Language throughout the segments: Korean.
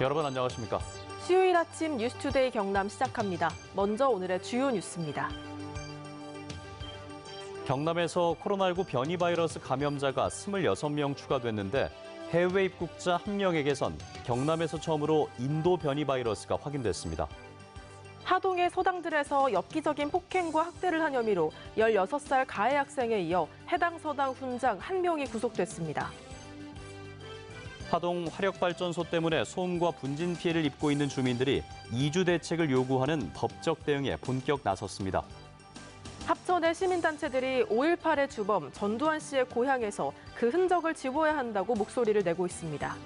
여러분 안녕하십니까? 수요일 아침 뉴스투데이 경남 시작합니다. 먼저 오늘의 주요 뉴스입니다. 경남에서 코로나19 변이 바이러스 감염자가 26명 추가됐는데 해외 입국자 1명에게선 경남에서 처음으로 인도 변이 바이러스가 확인됐습니다. 하동의 서당들에서 엽기적인 폭행과 학대를 한 혐의로 16살 가해 학생에 이어 해당 서당 훈장 1명이 구속됐습니다. 화동 화력발전소 때문에 소음과 분진 피해를 입고 있는 주민들이 이주 대책을 요구하는 법적 대응에 본격 나섰습니다. 합천의 시민단체들이 5.18의 주범 전두환 씨의 고향에서 그 흔적을 지워야 한다고 목소리를 내고 있습니다.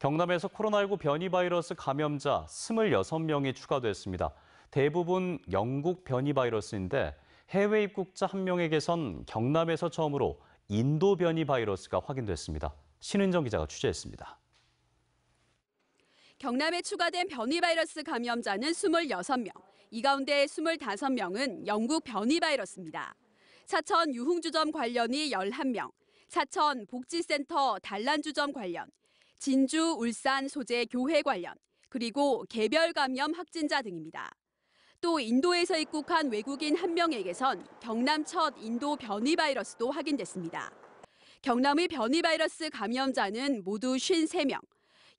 경남에서 코로나19 변이 바이러스 감염자 26명이 추가됐습니다. 대부분 영국 변이 바이러스인데 해외 입국자 1명에게선 경남에서 처음으로 인도 변이 바이러스가 확인됐습니다. 신은정 기자가 취재했습니다. 경남에 추가된 변이 바이러스 감염자는 26명, 이 가운데 25명은 영국 변이 바이러스입니다. 사천 유흥주점 관련이 11명, 사천 복지센터 단란주점 관련, 진주, 울산, 소재, 교회 관련, 그리고 개별 감염 확진자 등입니다. 또 인도에서 입국한 외국인 한 명에게선 경남 첫 인도 변이 바이러스도 확인됐습니다. 경남의 변이 바이러스 감염자는 모두 53명.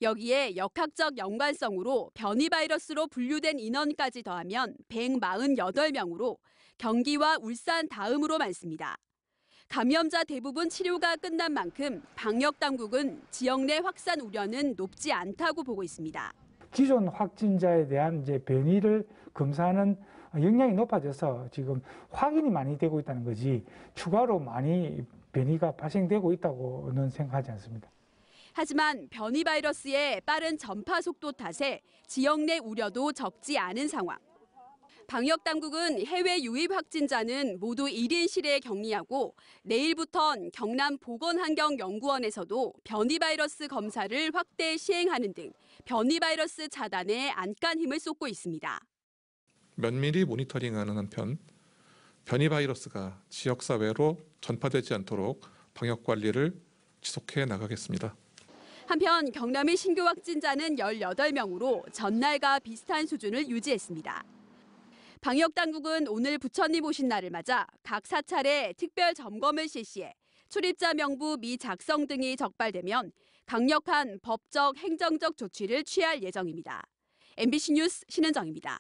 여기에 역학적 연관성으로 변이 바이러스로 분류된 인원까지 더하면 148명으로 경기와 울산 다음으로 많습니다. 감염자 대부분 치료가 끝난 만큼 방역 당국은 지역 내 확산 우려는 높지 않다고 보고 있습니다. 기존 확진자에 대한 이제 변이를 검사하는 역량이 높아져서 지금 확인이 많이 되고 있다는 거지 추가로 많이 변이가 발생되고 있다고는 생각하지 않습니다. 하지만 변이 바이러스의 빠른 전파 속도 탓에 지역 내 우려도 적지 않은 상황. 방역 당국은 해외 유입 확진자는 모두 1인실에 격리하고 내일부턴 경남 보건환경연구원에서도 변이 바이러스 검사를 확대 시행하는 등 변이 바이러스 차단에 안간 힘을 쏟고 있습니다. 면밀히 모니터링하는 한편 변이 바이러스가 지역 사회로 전파되지 않도록 방역 관리를 지속해 나가겠습니다. 한편 경남의 신규 확진자는 18명으로 전날과 비슷한 수준을 유지했습니다. 방역 당국은 오늘 부처님 오신 날을 맞아 각 사찰에 특별 점검을 실시해 출입자 명부 미작성 등이 적발되면 강력한 법적 행정적 조치를 취할 예정입니다. MBC 뉴스 신은정입니다.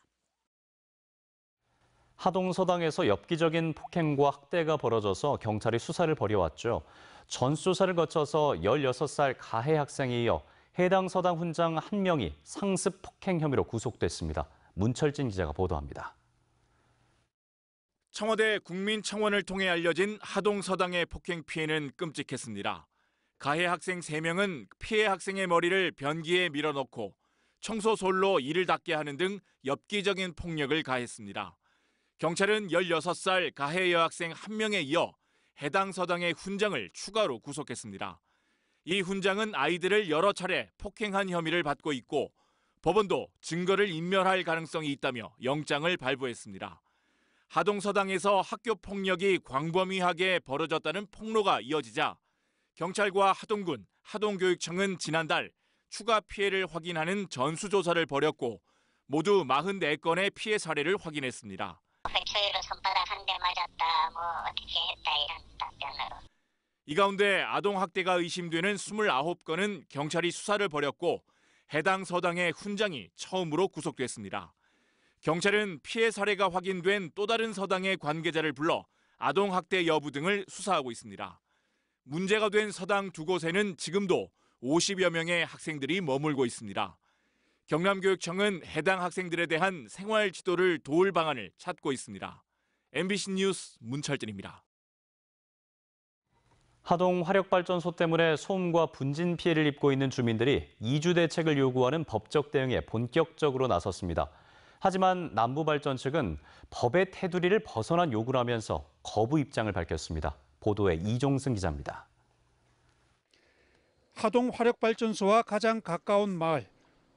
하동서당에서 엽기적인 폭행과 학대가 벌어져서 경찰이 수사를 벌여왔죠. 전수사를 거쳐서 16살 가해 학생이 이어 해당 서당 훈장 한명이 상습 폭행 혐의로 구속됐습니다. 문철진 기자가 보도합니다. 청와대 국민청원을 통해 알려진 하동서당의 폭행 피해는 끔찍했습니다. 가해 학생 3명은 피해 학생의 머리를 변기에 밀어넣고 청소솔로 이를 닦게 하는 등 엽기적인 폭력을 가했습니다. 경찰은 16살 가해 여학생 1명에 이어 해당 서당의 훈장을 추가로 구속했습니다. 이 훈장은 아이들을 여러 차례 폭행한 혐의를 받고 있고 법원도 증거를 인멸할 가능성이 있다며 영장을 발부했습니다. 하동서당에서 학교 폭력이 광범위하게 벌어졌다는 폭로가 이어지자 경찰과 하동군, 하동교육청은 지난달 추가 피해를 확인하는 전수조사를 벌였고 모두 44건의 피해 사례를 확인했습니다. 회초 손바닥 한대 맞았다, 뭐 어떻게 했다 이런 답변으로. 이 가운데 아동학대가 의심되는 29건은 경찰이 수사를 벌였고 해당 서당의 훈장이 처음으로 구속됐습니다. 경찰은 피해 사례가 확인된 또 다른 서당의 관계자를 불러 아동 학대 여부 등을 수사하고 있습니다. 문제가 된 서당 두 곳에는 지금도 50여 명의 학생들이 머물고 있습니다. 경남교육청은 해당 학생들에 대한 생활 지도를 도울 방안을 찾고 있습니다. MBC 뉴스 문철진입니다. 하동 화력발전소 때문에 소음과 분진 피해를 입고 있는 주민들이 이주 대책을 요구하는 법적 대응에 본격적으로 나섰습니다. 하지만 남부발전 측은 법의 테두리를 벗어난 요구를 하면서 거부 입장을 밝혔습니다. 보도에 이종승 기자입니다. 하동 화력발전소와 가장 가까운 마을.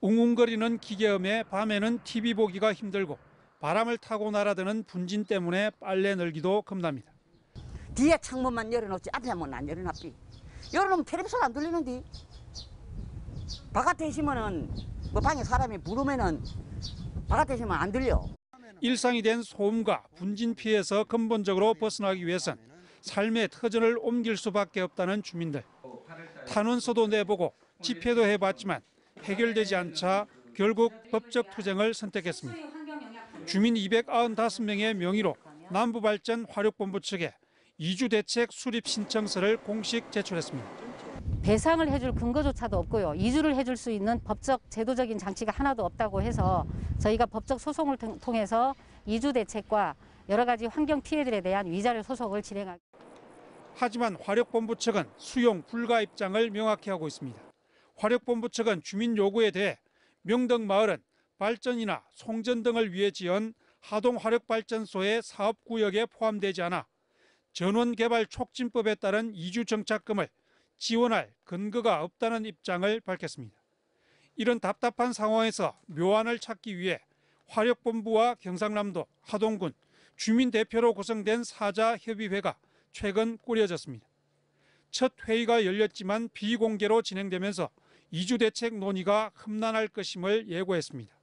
웅웅거리는 기계음에 밤에는 TV 보기가 힘들고 바람을 타고 날아드는 분진 때문에 빨래 널기도 겁납니다. 뒤에 창문만 열어놓지 앞에 문안 열어놨지. 열어놓으면 텔레비전 안 들리는데. 바깥에 있으면뭐 방에 사람이 부르면 바깥에 있으면 안 들려. 일상이 된 소음과 분진 피해에서 근본적으로 벗어나기 위해선 삶의 터전을 옮길 수밖에 없다는 주민들. 탄원서도 내보고 집회도 해봤지만 해결되지 않자 결국 법적 투쟁을 선택했습니다. 주민 295명의 명의로 남부발전 화력본부 측에 2주 대책 수립 신청서를 공식 제출했습니다. 배상을 해줄 근거조차도 없고요. 이주를 해줄 수 있는 법적 제도적인 장치가 하나도 없다고 해서 저희가 법적 소송을 통해서 이주 대책과 여러 가지 환경 피해들에 대한 위자료 소송을 진행하 하지만 화력본부 측은 수용 불가 입장을 명확히 하고 있습니다. 화력본부 측은 주민 요구에 대해 명덕 마을은 발전이나 송전 등을 위해 지은 하동 화력발전소의 사업구역에 포함되지 않아 전원개발 촉진법에 따른 이주 정착금을 지원할 근거가 없다는 입장을 밝혔습니다. 이런 답답한 상황에서 묘안을 찾기 위해 화력본부와 경상남도, 하동군, 주민대표로 구성된 사자협의회가 최근 꾸려졌습니다. 첫 회의가 열렸지만 비공개로 진행되면서 2주 대책 논의가 험난할 것임을 예고했습니다.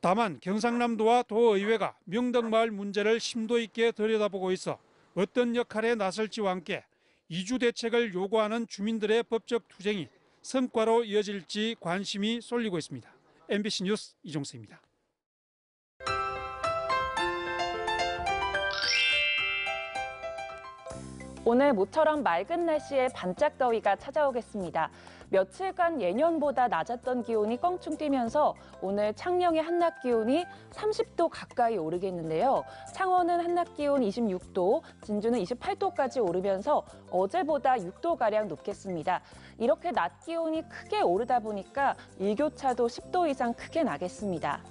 다만 경상남도와 도의회가 명덕마을 문제를 심도 있게 들여다보고 있어 어떤 역할에 나설지와 함께 이주 대책을 요구하는 주민들의 법적 투쟁이 성과로 이어질지 관심이 쏠리고 있습니다. MBC 뉴스 이종수입니다. 오늘 모처럼 맑은 날씨에 반짝 더위가 찾아오겠습니다. 며칠간 예년보다 낮았던 기온이 껑충 뛰면서 오늘 창녕의 한낮 기온이 30도 가까이 오르겠는데요. 창원은 한낮 기온 26도, 진주는 28도까지 오르면서 어제보다 6도가량 높겠습니다. 이렇게 낮 기온이 크게 오르다 보니까 일교차도 10도 이상 크게 나겠습니다.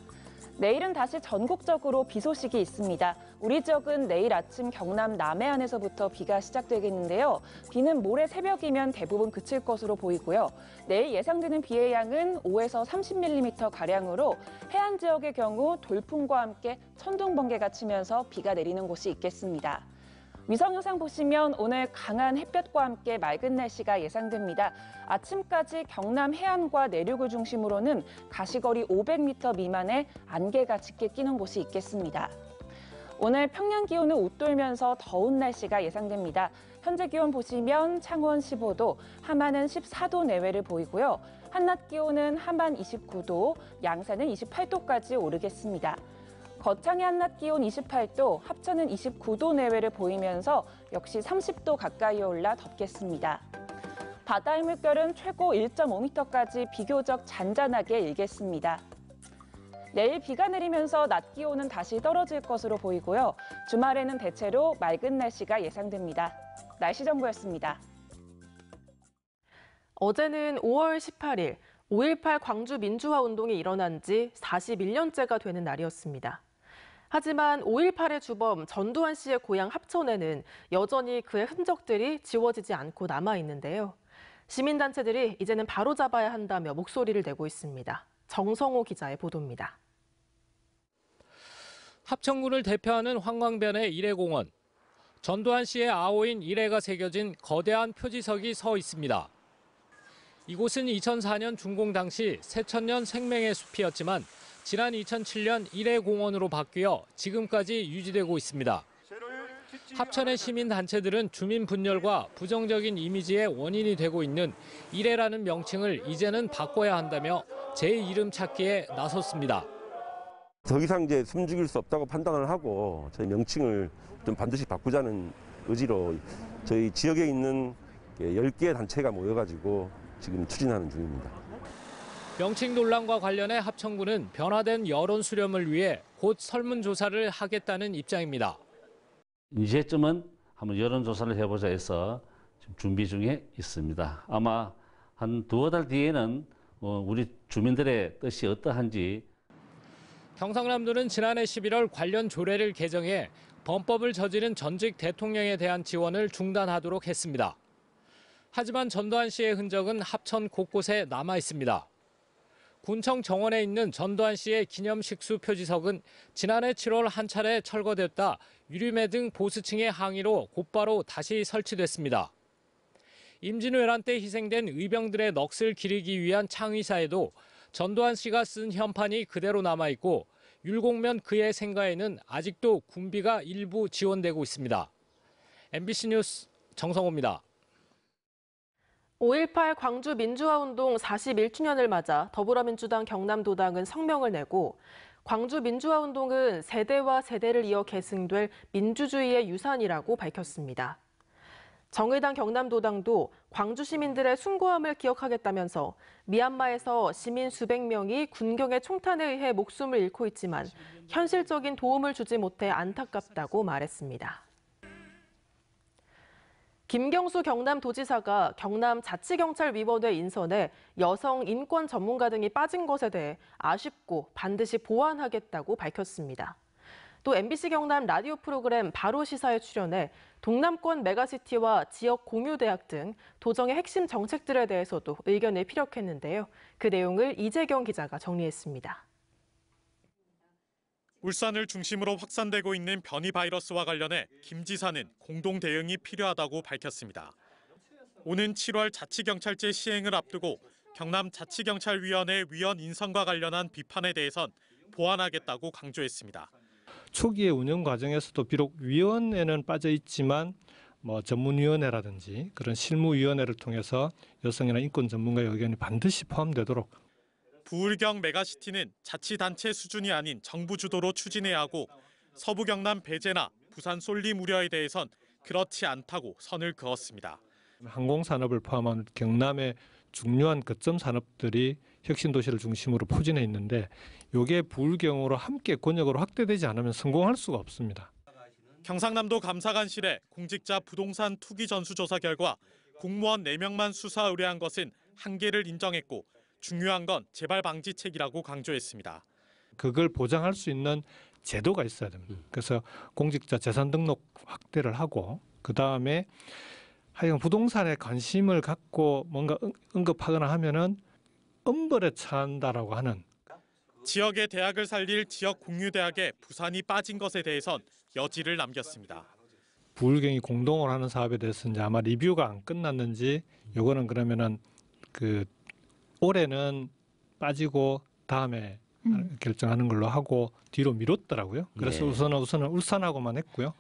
내일은 다시 전국적으로 비 소식이 있습니다. 우리 지역은 내일 아침 경남 남해안에서부터 비가 시작되겠는데요. 비는 모레 새벽이면 대부분 그칠 것으로 보이고요. 내일 예상되는 비의 양은 5에서 30mm 가량으로 해안 지역의 경우 돌풍과 함께 천둥 번개가 치면서 비가 내리는 곳이 있겠습니다. 위성 영상 보시면 오늘 강한 햇볕과 함께 맑은 날씨가 예상됩니다. 아침까지 경남 해안과 내륙을 중심으로는 가시거리 500m 미만의 안개가 짙게 끼는 곳이 있겠습니다. 오늘 평년 기온은 웃돌면서 더운 날씨가 예상됩니다. 현재 기온 보시면 창원 15도, 함안은 14도 내외를 보이고요. 한낮 기온은 함안 29도, 양산은 28도까지 오르겠습니다. 거창의 한낮 기온 28도, 합천은 29도 내외를 보이면서 역시 30도 가까이 올라 덥겠습니다. 바다의 물결은 최고 1.5m까지 비교적 잔잔하게 일겠습니다. 내일 비가 내리면서 낮 기온은 다시 떨어질 것으로 보이고요. 주말에는 대체로 맑은 날씨가 예상됩니다. 날씨 정보였습니다. 어제는 5월 18일 5.18 광주 민주화 운동이 일어난 지 41년째가 되는 날이었습니다. 하지만 5.18의 주범 전두환 씨의 고향 합천에는 여전히 그의 흔적들이 지워지지 않고 남아 있는데요. 시민단체들이 이제는 바로잡아야 한다며 목소리를 내고 있습니다. 정성호 기자의 보도입니다. 합천군을 대표하는 황광변의 일회공원. 전두환 씨의 아오인 일회가 새겨진 거대한 표지석이 서 있습니다. 이곳은 2004년 중공 당시 새천년 생명의 숲이었지만 지난 2007년 1회 공원으로 바뀌어 지금까지 유지되고 있습니다. 합천의 시민단체들은 주민 분열과 부정적인 이미지의 원인이 되고 있는 이래라는 명칭을 이제는 바꿔야 한다며 제 이름 찾기에 나섰습니다. 더 이상 이제 숨죽일 수 없다고 판단을 하고 저희 명칭을 좀 반드시 바꾸자는 의지로 저희 지역에 있는 10개 예, 단체가 모여가지고 지금 추진하는 중입니다. 명칭 논란과 관련해 합천군은 변화된 여론 수렴을 위해 곧 설문조사를 하겠다는 입장입니다. 이 시점은 한번 여론조사를 해보자 해서 준비 중에 있습니다. 아마 한 두어 달 뒤에는 뭐 우리 주민들의 뜻이 어떠한지. 경상남도는 지난해 11월 관련 조례를 개정해 범법을 저지른 전직 대통령에 대한 지원을 중단하도록 했습니다. 하지만 전두환 씨의 흔적은 합천 곳곳에 남아 있습니다. 군청 정원에 있는 전두환 씨의 기념식수 표지석은 지난해 7월 한 차례 철거됐다 유류매 등 보수층의 항의로 곧바로 다시 설치됐습니다. 임진왜란 때 희생된 의병들의 넋을 기리기 위한 창의사에도 전두환 씨가 쓴 현판이 그대로 남아있고 율곡면 그의 생가에는 아직도 군비가 일부 지원되고 있습니다. MBC 뉴스 정성호입니다. 5.18 광주 민주화운동 41주년을 맞아 더불어민주당 경남도당은 성명을 내고 광주 민주화운동은 세대와 세대를 이어 계승될 민주주의의 유산이라고 밝혔습니다. 정의당 경남도당도 광주 시민들의 숭고함을 기억하겠다면서 미얀마에서 시민 수백 명이 군경의 총탄에 의해 목숨을 잃고 있지만 현실적인 도움을 주지 못해 안타깝다고 말했습니다. 김경수 경남도지사가 경남 자치경찰 위원회 인선에 여성 인권 전문가 등이 빠진 것에 대해 아쉽고 반드시 보완하겠다고 밝혔습니다. 또 MBC 경남 라디오 프로그램 바로 시사에 출연해 동남권 메가시티와 지역 공유대학 등 도정의 핵심 정책들에 대해서도 의견을 피력했는데요. 그 내용을 이재경 기자가 정리했습니다. 울산을 중심으로 확산되고 있는 변이 바이러스와 관련해 김 지사는 공동 대응이 필요하다고 밝혔습니다. 오는 7월 자치경찰제 시행을 앞두고 경남 자치경찰위원회 위원 인선과 관련한 비판에 대해선 보완하겠다고 강조했습니다. 초기의 운영 과정에서도 비록 위원회는 빠져 있지만 뭐 전문위원회라든지 그런 실무위원회를 통해서 여성이나 인권 전문가의 의견이 반드시 포함되도록 부울경 메가시티는 자치단체 수준이 아닌 정부 주도로 추진해야 하고 서부 경남 배제나 부산 쏠림 우려에 대해선 그렇지 않다고 선을 그었습니다. 항공산업을 포함한 경남의 중요한 거점 산업들이 혁신도시를 중심으로 포진해 있는데 이게 부울경으로 함께 권역으로 확대되지 않으면 성공할 수가 없습니다. 경상남도 감사관실의 공직자 부동산 투기 전수조사 결과 공무원 4명만 수사 의뢰한 것은 한계를 인정했고 중요한 건 재발 방지책이라고 강조했습니다. 그걸 보장할 수 있는 제도가 있어야 됩니다. 음. 그래서 공직자 재산 등록 확대를 하고 그 다음에 하여간 부동산에 관심을 갖고 뭔가 언급하거나 하면은 엄벌에 차한다라고 하는 지역의 대학을 살릴 지역 공유 대학에 부산이 빠진 것에 대해선 여지를 남겼습니다. 부경이공동으 하는 사업에 대해서 이제 아마 리뷰가 안 끝났는지 요거는 그러면은 그 올해는 빠지고 다음에 음. 결정하는 걸로 하고 뒤로 미뤘더라고요. 그래서 네. 우선은 우선은 울산하고만 했고요.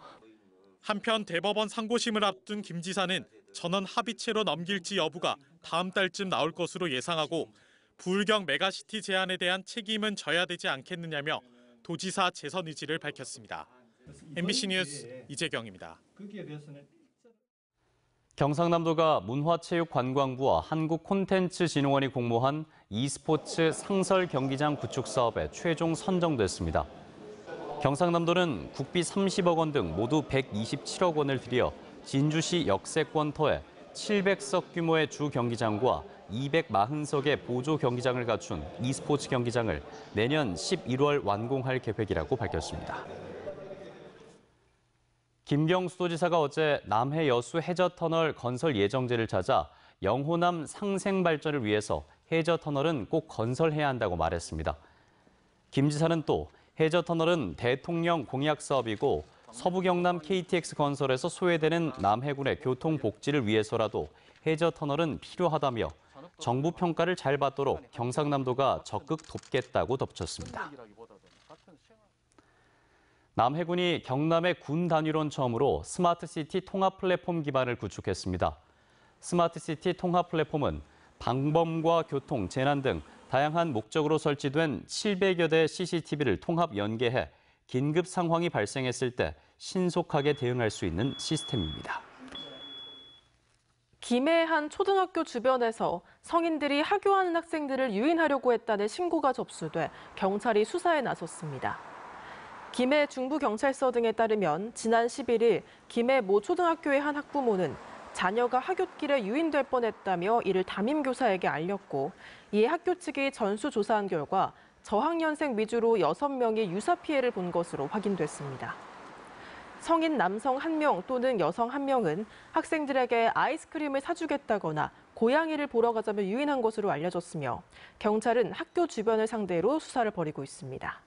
한편 대법원 상고심을 앞둔 김 지사는 전원 합의체로 넘길지 여부가 다음 달쯤 나올 것으로 예상하고 부경 메가시티 제안에 대한 책임은 져야 되지 않겠느냐며 도지사 재선 의지를 밝혔습니다. MBC 뉴스 이재경입니다. 경상남도가 문화체육관광부와 한국콘텐츠진흥원이 공모한 e스포츠 상설 경기장 구축 사업에 최종 선정됐습니다. 경상남도는 국비 30억 원 등 모두 127억 원을 들여 진주시 역세권터에 700석 규모의 주 경기장과 240석의 보조 경기장을 갖춘 e스포츠 경기장을 내년 11월 완공할 계획이라고 밝혔습니다. 김경수 도지사가 어제 남해 여수 해저터널 건설 예정지를 찾아 영호남 상생 발전을 위해서 해저터널은 꼭 건설해야 한다고 말했습니다. 김 지사는 또 해저터널은 대통령 공약 사업이고 서부 경남 KTX 건설에서 소외되는 남해군의 교통 복지를 위해서라도 해저터널은 필요하다며 정부 평가를 잘 받도록 경상남도가 적극 돕겠다고 덧붙였습니다. 남해군이 경남의 군 단위론 처음으로 스마트시티 통합 플랫폼 기반을 구축했습니다. 스마트시티 통합 플랫폼은 방범과 교통, 재난 등 다양한 목적으로 설치된 700여 대 CCTV를 통합 연계해 긴급 상황이 발생했을 때 신속하게 대응할 수 있는 시스템입니다. 김해 한 초등학교 주변에서 성인들이 학교하는 학생들을 유인하려고 했다는 신고가 접수돼 경찰이 수사에 나섰습니다. 김해 중부경찰서 등에 따르면 지난 11일 김해 모 초등학교의 한 학부모는 자녀가 학교길에 유인될 뻔했다며 이를 담임교사에게 알렸고 이에 학교 측이 전수조사한 결과 저학년생 위주로 6명이 유사 피해를 본 것으로 확인됐습니다. 성인 남성 1명 또는 여성 1명은 학생들에게 아이스크림을 사주겠다거나 고양이를 보러 가자며 유인한 것으로 알려졌으며 경찰은 학교 주변을 상대로 수사를 벌이고 있습니다.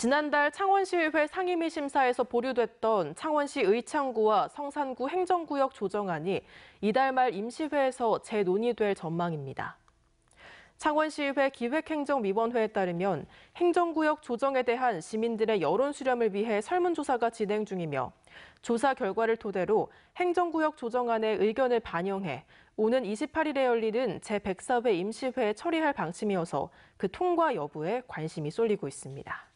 지난달 창원시의회 상임위 심사에서 보류됐던 창원시 의창구와 성산구 행정구역 조정안이 이달 말 임시회에서 재논의될 전망입니다. 창원시의회 기획행정위원회에 따르면 행정구역 조정에 대한 시민들의 여론 수렴을 위해 설문조사가 진행 중이며 조사 결과를 토대로 행정구역 조정안의 의견을 반영해 오는 28일에 열리는 제104회 임시회에 처리할 방침이어서 그 통과 여부에 관심이 쏠리고 있습니다.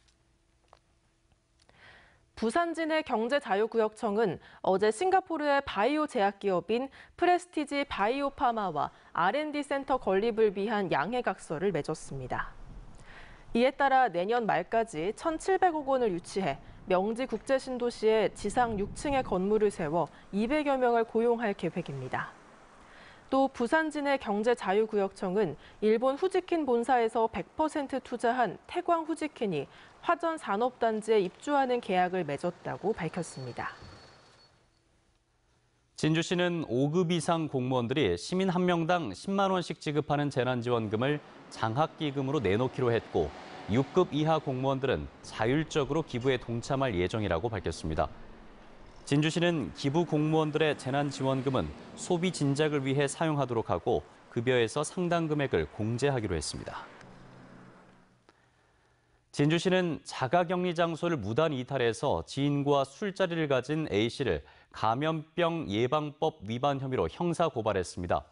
부산진의 경제자유구역청은 어제 싱가포르의 바이오 제약기업인 프레스티지 바이오파마와 R&D센터 건립을 위한 양해각서를 맺었습니다. 이에 따라 내년 말까지 1,700억 원을 유치해 명지 국제신도시에 지상 6층의 건물을 세워 200여 명을 고용할 계획입니다. 또부산진의 경제자유구역청은 일본 후지킨 본사에서 100% 투자한 태광 후지킨이 화전 산업단지에 입주하는 계약을 맺었다고 밝혔습니다. 진주시는 5급 이상 공무원들이 시민 한 명당 10만 원씩 지급하는 재난지원금을 장학기금으로 내놓기로 했고 6급 이하 공무원들은 자율적으로 기부에 동참할 예정이라고 밝혔습니다. 진주시는 기부 공무원들의 재난지원금은 소비 진작을 위해 사용하도록 하고 급여에서 상당 금액을 공제하기로 했습니다. 진주시는 자가격리 장소를 무단 이탈해서 지인과 술자리를 가진 A씨를 감염병 예방법 위반 혐의로 형사 고발했습니다.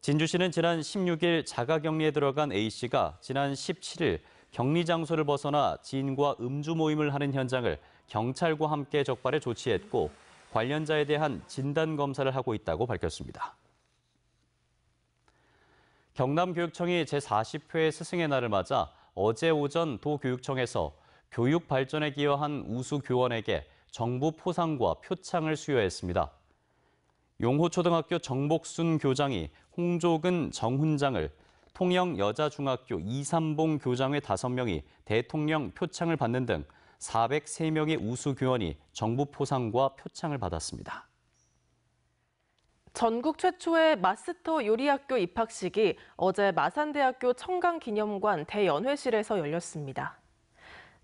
진주시는 지난 16일 자가격리에 들어간 A씨가 지난 17일 격리 장소를 벗어나 지인과 음주 모임을 하는 현장을 경찰과 함께 적발해 조치했고 관련자에 대한 진단 검사를 하고 있다고 밝혔습니다. 경남교육청이 제40회 스승의 날을 맞아 어제 오전 도교육청에서 교육 발전에 기여한 우수 교원에게 정부 포상과 표창을 수여했습니다. 용호초등학교 정복순 교장이 홍조근 정훈장을 통영 여자중학교 이삼봉 교장의 5명이 대통령 표창을 받는 등 403명의 우수 교원이 정부 포상과 표창을 받았습니다. 전국 최초의 마스터 요리학교 입학식이 어제 마산대학교 청강기념관 대연회실에서 열렸습니다.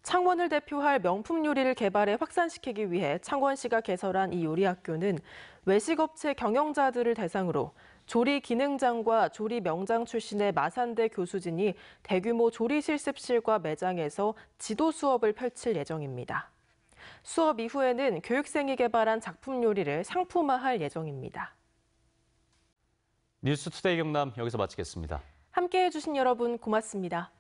창원을 대표할 명품 요리를 개발해 확산시키기 위해 창원시가 개설한 이 요리학교는 외식업체 경영자들을 대상으로 조리 기능장과 조리 명장 출신의 마산대 교수진이 대규모 조리 실습실과 매장에서 지도 수업을 펼칠 예정입니다. 수업 이후에는 교육생이 개발한 작품 요리를 상품화할 예정입니다. 뉴스투데이 경남 여기서 마치겠습니다. 함께해 주신 여러분 고맙습니다.